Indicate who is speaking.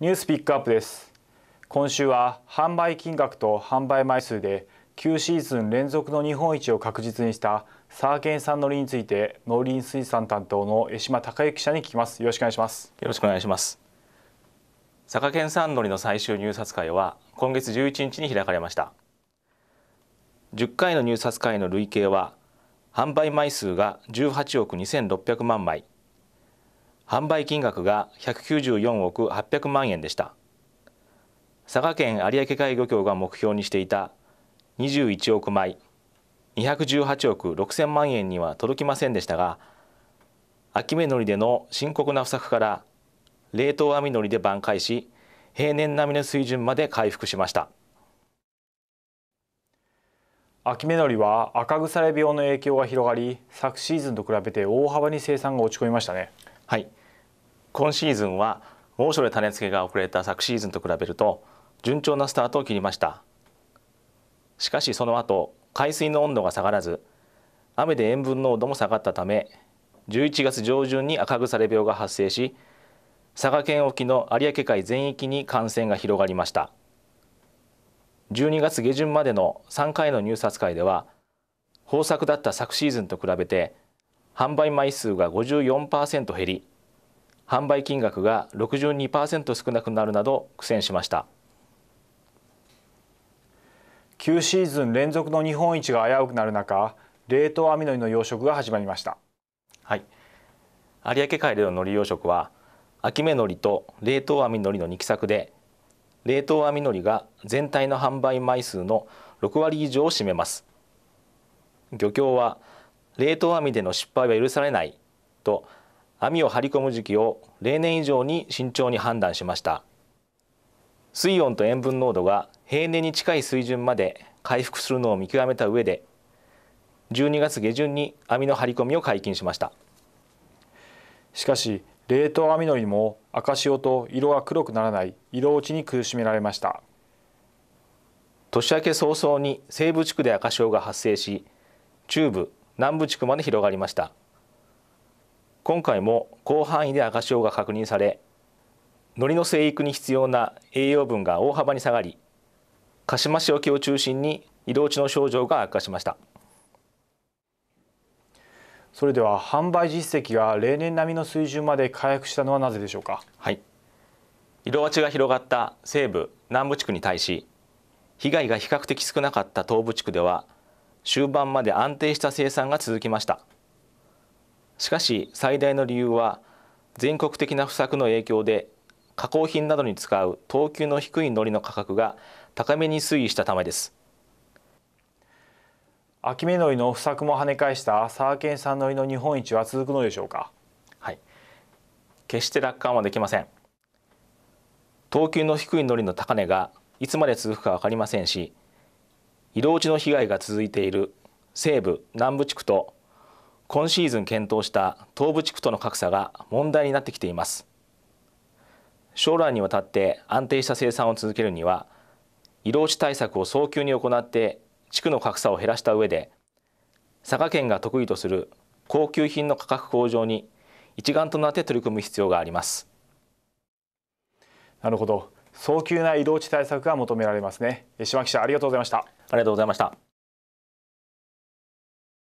Speaker 1: ニュースピックアップです今週は販売金額と販売枚数で9シーズン連続の日本一を確実にしたサーケン産のりについて農林水産担当の江島孝之記者に聞きますよろしくお願いしますよろしくお願いします
Speaker 2: 佐賀県産のりの最終入札会は今月11日に開かれました10回の入札会の累計は販売枚数が18億2600万枚販売金額が194億800万円でした佐賀県有明海漁協が目標にしていた21億枚218億6000万円には届きませんでしたが秋目のりでの深刻な不作から冷凍網のりで挽回し平年並みの水準まで回復しました
Speaker 1: 秋目のりは赤腐れ病の影響が広がり昨シーズンと比べて大幅に生産が落ち込みましたねはい今シーズンは
Speaker 2: 猛暑で種付けが遅れた昨シーズンと比べると順調なスタートを切りましたしかしその後海水の温度が下がらず雨で塩分濃度も下がったため11月上旬に赤腐れ病が発生し佐賀県沖の有明海全域に感染が広がりました12月下旬までの3回の入札会では豊作だった昨シーズンと比べて販売枚数が54%減り販売金額が
Speaker 1: 62%少なくなるなど苦戦しました9シーズン連続の日本一が危うくなる中冷凍網のりの養殖が始まりましたはい
Speaker 2: 有明海でののり養殖は秋目のりと冷凍網のりの2期作で冷凍網のりが全体の販売枚数の6割以上を占めます漁協は冷凍網での失敗は許されないと網を張り込む時期を例年以上に慎重に判断しました水温と塩分濃度が平年に近い水準まで回復するのを見極めた上で12月下旬に網の張り込
Speaker 1: みを解禁しましたしかし冷凍網のりも赤潮と色が黒くならない色落ちに苦しめられました年
Speaker 2: 明け早々に西部地区で赤潮が発生し中部南部地区まで広がりました今回も広範囲で赤潮が確認され海苔の生育に必要な栄養分が大幅に下がり鹿島市沖を
Speaker 1: 中心に色落ちの症状が悪化しましたそれでは販売実績が例年並みの水準まで回復したのはなぜでしょうかはい
Speaker 2: 色落ちが広がった西部南部地区に対し被害が比較的少なかった東部地区では終盤まで安定した生産が続きました。しかし最大の理由は全国的な不作の影響で加工品などに使う等級の低い海苔の価格が高めに推移したためで
Speaker 1: す秋目海苔の不作も跳ね返した佐賀県産海苔の日本一は続くのでしょうかはい決して楽
Speaker 2: 観はできません等級の低い海苔の高値がいつまで続くか分かりませんし色落ちの被害が続いている西部南部地区と今シーズン検討した東部地区との格差が問題になってきています将来にわたって安定した生産を続けるには移動地対策を早急に行って地区の格差を減らした上で佐賀県が得意とする高級品の価格向上に一丸となって取り組む必要があります
Speaker 1: なるほど早急な移動地対策が求められますね島記者ありがとうございましたありがとうございました